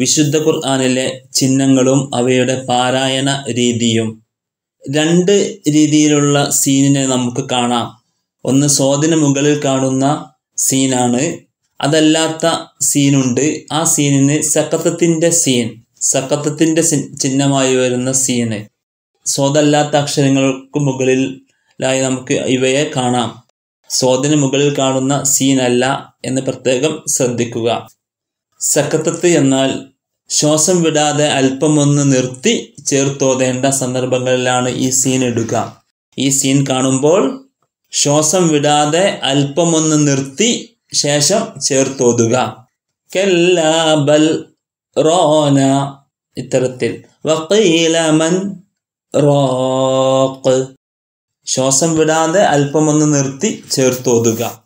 വിശുദ്ധ ഖുർആാനിലെ ചിഹ്നങ്ങളും അവയുടെ പാരായണ രീതിയും രണ്ട് രീതിയിലുള്ള സീനിനെ നമുക്ക് കാണാം ഒന്ന് സ്വാതിന് മുകളിൽ കാണുന്ന സീനാണ് അതല്ലാത്ത സീനുണ്ട് ആ സീനിന് സക്കത്തത്തിൻ്റെ സീൻ സക്കത്തത്തിൻ്റെ ചിഹ്നമായി വരുന്ന സീന് സ്വാതല്ലാത്ത അക്ഷരങ്ങൾക്ക് മുകളിലായി നമുക്ക് ഇവയെ കാണാം സ്വാതിന് മുകളിൽ കാണുന്ന സീനല്ല എന്ന് പ്രത്യേകം ശ്രദ്ധിക്കുക സക്കത്തത്ത് എന്നാൽ ശ്വാസം വിടാതെ അല്പമൊന്ന് നിർത്തി ചേർത്തോതേണ്ട സന്ദർഭങ്ങളിലാണ് ഈ സീൻ എടുക്കുക ഈ സീൻ കാണുമ്പോൾ ശ്വാസം വിടാതെ അല്പമൊന്ന് നിർത്തി ശേഷം ചേർത്തോതുക കെല്ലാബൽ റോന ഇത്തരത്തിൽ വക്കീലമൻ റോക്ക് ശ്വാസം വിടാതെ അല്പമൊന്ന് നിർത്തി ചേർത്തോതുക